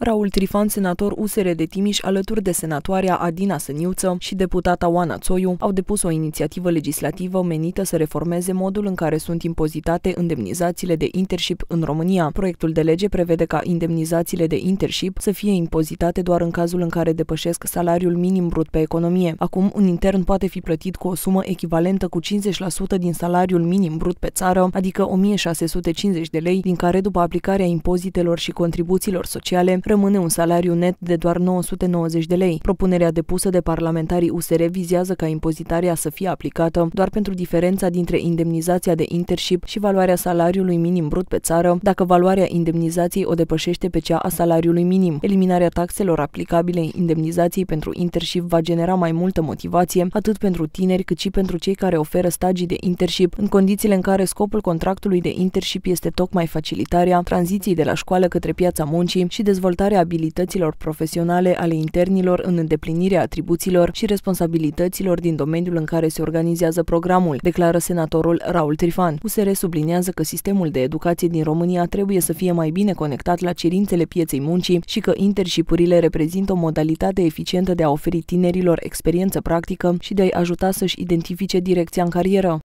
Raul Trifan, senator USR de Timiș, alături de senatoarea Adina Săniuță și deputata Oana Țoiu, au depus o inițiativă legislativă menită să reformeze modul în care sunt impozitate indemnizațiile de internship în România. Proiectul de lege prevede ca indemnizațiile de internship să fie impozitate doar în cazul în care depășesc salariul minim brut pe economie. Acum, un intern poate fi plătit cu o sumă echivalentă cu 50% din salariul minim brut pe țară, adică 1650 de lei, din care, după aplicarea impozitelor și contribuțiilor sociale, rămâne un salariu net de doar 990 de lei. Propunerea depusă de parlamentarii USR vizează ca impozitarea să fie aplicată doar pentru diferența dintre indemnizația de internship și valoarea salariului minim brut pe țară, dacă valoarea indemnizației o depășește pe cea a salariului minim. Eliminarea taxelor aplicabile indemnizației pentru internship va genera mai multă motivație, atât pentru tineri cât și pentru cei care oferă stagii de internship, în condițiile în care scopul contractului de internship este tocmai facilitarea tranziției de la școală către piața muncii și dezvoltarea dezvoltarea abilităților profesionale ale internilor în îndeplinirea atribuțiilor și responsabilităților din domeniul în care se organizează programul, declară senatorul Raul Trifan. USR subliniază că sistemul de educație din România trebuie să fie mai bine conectat la cerințele pieței muncii și că interșipurile reprezintă o modalitate eficientă de a oferi tinerilor experiență practică și de a-i ajuta să-și identifice direcția în carieră.